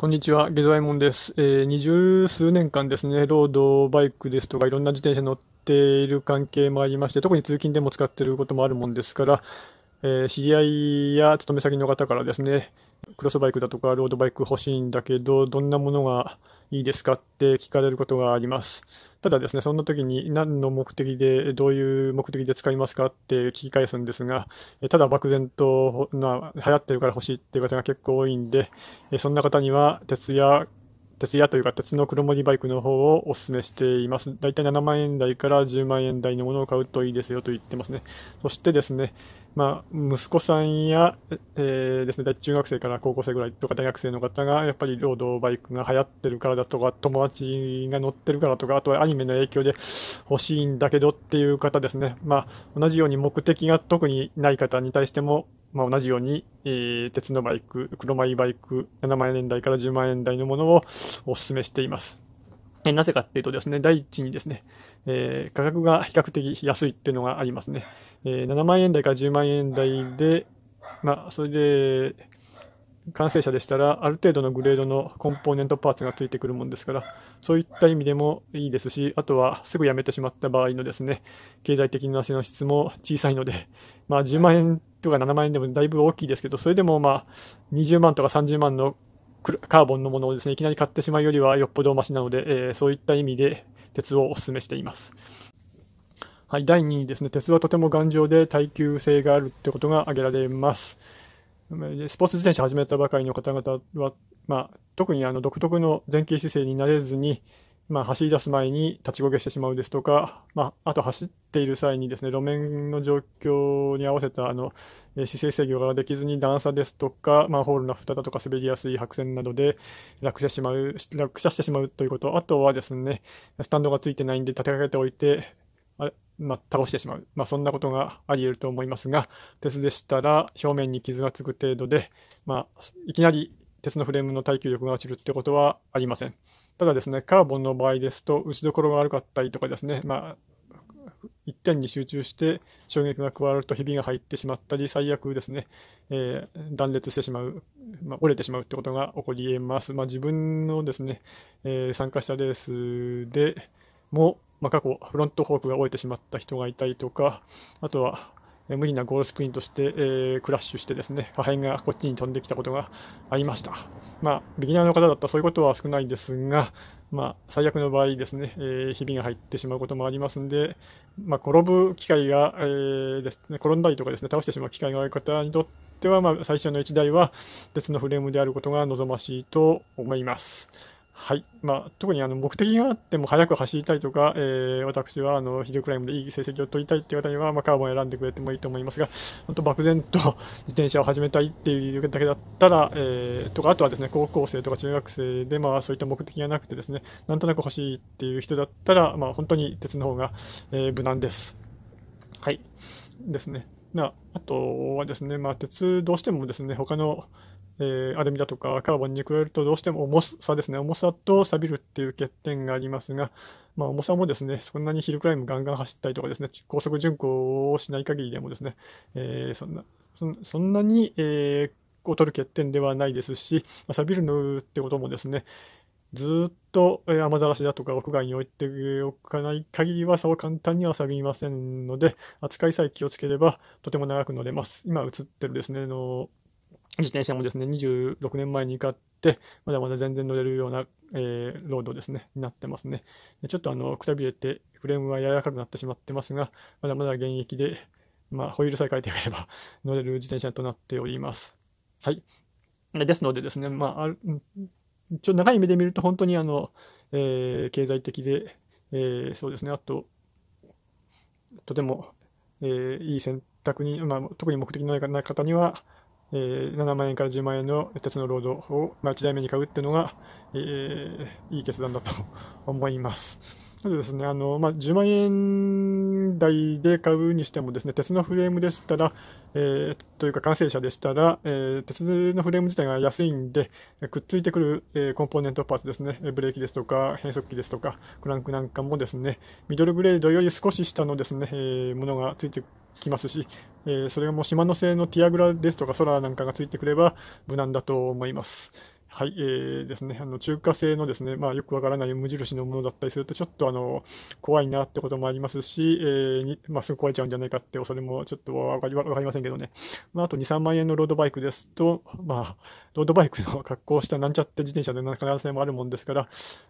こんにちは、下イモ門です。え二、十数年間ですね、ロード、バイクですとか、いろんな自転車乗っている関係もありまして、特に通勤でも使っていることもあるもんですから、え知り合いや勤め先の方からですね、クロスバイクだとかロードバイク欲しいんだけど、どんなものがいいですかって聞かれることがあります。ただですね、そんな時に何の目的で、どういう目的で使いますかって聞き返すんですが、ただ漠然とな流行ってるから欲しいっていう方が結構多いんで、そんな方には鉄や徹夜というか、鉄の黒森バイクの方をお勧めしています。だいたい7万円台から10万円台のものを買うといいですよと言ってますね。そしてですね、まあ、息子さんや、えー、ですね、中学生から高校生ぐらいとか大学生の方が、やっぱりロードバイクが流行ってるからだとか、友達が乗ってるからとか、あとはアニメの影響で欲しいんだけどっていう方ですね、まあ、同じように目的が特にない方に対しても、まあ、同じように、えー、鉄のバイク、黒米バイク、7万円台から10万円台のものをお勧めしています。えなぜかっていうとですね、第一にですね、えー、価格が比較的安いっていうのがありますね。えー、7万円台から10万円台で、まあ、それで、完成車でしたら、ある程度のグレードのコンポーネントパーツがついてくるもんですから、そういった意味でもいいですし、あとはすぐ辞めてしまった場合のですね、経済的な足の質も小さいので、まあ、10万円とか7万円でもだいぶ大きいですけど、それでもまあ20万とか30万のカーボンのものをですねいきなり買ってしまうよりはよっぽどマシなので、えー、そういった意味で鉄をお勧めしています。はい、第2位ですね、鉄はとても頑丈で耐久性があるってことが挙げられます。スポーツ自転車始めたばかりの方々は、まあ、特にあの独特の前傾姿勢になれずに、まあ、走り出す前に立ちこけしてしまうですとか、まあ、あと走っている際にですね路面の状況に合わせたあの姿勢制御ができずに段差ですとか、まあ、ホールの蓋だとか滑りやすい白線などで落車しまう落車してしまうということ、あとはですねスタンドがついてないんで立てかけておいて、あれまあ、倒してしまう、まあ、そんなことがあり得ると思いますが、鉄でしたら表面に傷がつく程度で、まあ、いきなり鉄のフレームの耐久力が落ちるってことはありません。ただですね、カーボンの場合ですと、打ちどころが悪かったりとかですね、まあ、一点に集中して衝撃が加わるとひびが入ってしまったり、最悪ですね、えー、断裂してしまう、まあ、折れてしまうってことが起こり得ます。まあ、自分のですね、えー、参加したレースでも、まあ、過去、フロントフォークが折れてしまった人がいたりとか、あとは無理なゴールスプリントして、えー、クラッシュしてですね破片がこっちに飛んできたことがありました。まあ、ビギナーの方だったらそういうことは少ないんですが、まあ、最悪の場合ですね、えー、ひびが入ってしまうこともありますんで、まあ、転ぶ機会が、えー、ですね、転んだりとかですね、倒してしまう機会がある方にとっては、まあ、最初の1台は別のフレームであることが望ましいと思います。はい、まあ、特にあの目的があっても速く走りたいとか、えー、私はあのヒルクライムでいい成績を取りたいっていう方には、まあ、カーボンを選んでくれてもいいと思いますが、本当漠然と 自転車を始めたいっていうだけだったら、えー、とかあとはですね高校生とか中学生で、まあ、そういった目的がなくてですねなんとなく欲しいっていう人だったら、まあ、本当に鉄の方が、えー、無難です。はいですね。なあとはですね、まあ、鉄、どうしてもですね、他のえー、アルミだとかカーボンに比べるとどうしても重さですね、重さと錆びるっていう欠点がありますが、まあ、重さもですね、そんなにヒルクライムガンガン走ったりとかですね、高速巡航をしない限りでもですね、えー、そんなそんなに、えー、劣る欠点ではないですし、まあ、錆びるのってこともですね、ずっと雨ざらしだとか屋外に置いておかない限りはそう簡単には錆びませんので扱いさえ気をつければとても長く乗れます今映ってるですねの自転車もですね、26年前に買って、まだまだ全然乗れるような、えー、ロードですね、になってますね。ちょっとあの、くたびれて、フレームは柔らかくなってしまってますが、まだまだ現役で、まあ、ホイールさえ変えてあげれば 乗れる自転車となっております。はい。ですのでですね、まあ、ちょ長い目で見ると本当にあの、えー、経済的で、えー、そうですね、あと、とても、えー、いい選択に、まあ、特に目的のない方には、えー、7万円から10万円の鉄の労働を、まあ、1台目に買うっていうのが、えー、いい決断だと思います。なのでですね、あのまあ、10万円台で買うにしてもですね、鉄のフレームでしたら、えー、というか完成車でしたら、えー、鉄のフレーム自体が安いんで、くっついてくる、えコンポーネントパーツですね、ブレーキですとか、変速機ですとか、クランクなんかもですね、ミドルグレードより少し下のですね、えものがついてきますし、えそれがもう島の製のティアグラですとか、ソラーなんかがついてくれば無難だと思います。はい、えー、ですね、あの中華製のですね、まあ、よくわからない無印のものだったりすると、ちょっとあの怖いなってこともありますし、えーにまあ、すぐ壊れちゃうんじゃないかって、恐れもちょっとわかりませんけどね、まあ、あと2、3万円のロードバイクですと、まあ、ロードバイクの格好したなんちゃって自転車で何可能性もあるもんですから、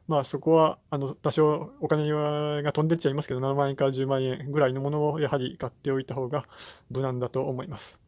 まあ、そこはあの多少お金が飛んでっちゃいますけど、7万円から10万円ぐらいのものをやはり買っておいた方が無難だと思います。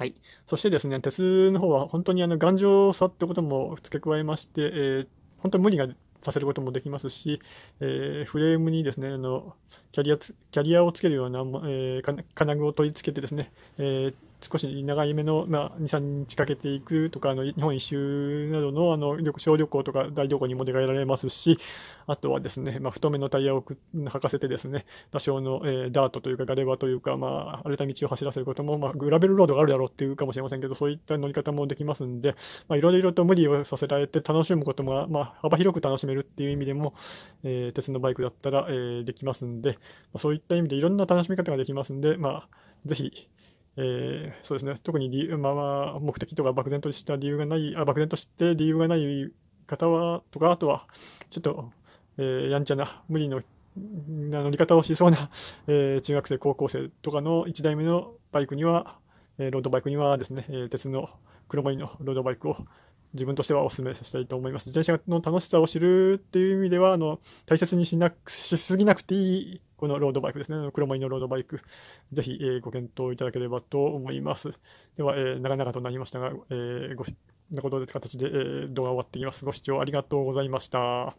はい。そしてですね、鉄の方は本当にあの頑丈さってことも付け加えまして、えー、本当に無理がさせることもできますし、えー、フレームにですね、あのキャリアキャリアをつけるような、えー、金具を取り付けてですね、えー少し長い目の、まあ、2、3日かけていくとか、あの日本一周などのあの小旅行とか大旅行にも出かけられますし、あとはですね、まあ、太めのタイヤを履かせてですね、多少の、えー、ダートというか、ガレバというか、まあ、荒れた道を走らせることも、まあ、グラベルロードがあるだろうっていうかもしれませんけど、そういった乗り方もできますんで、まいろいろと無理をさせられて楽しむことも、まあ、幅広く楽しめるっていう意味でも、えー、鉄のバイクだったら、えー、できますんで、まあ、そういった意味でいろんな楽しみ方ができますんで、まあ、ぜひ、えー、そうですね特に理、由、まあ、目的とか漠然とした理由がないあ漠然として理由がない方はとかあとはちょっと、えー、やんちゃな無理の乗り方をしそうな、えー、中学生高校生とかの1台目のバイクには、えー、ロードバイクにはですね、えー、鉄の黒森のロードバイクを自分としてはお勧めしたいと思います。自転車の楽しさを知るっていう意味では、あの大切にしなくしすぎなくていいこのロードバイクですね、黒森のロードバイク、ぜひ、えご検討いただければと思います。では、え長々となりましたが、えー、ご、なことで形で、え動画終わっています。ご視聴ありがとうございました。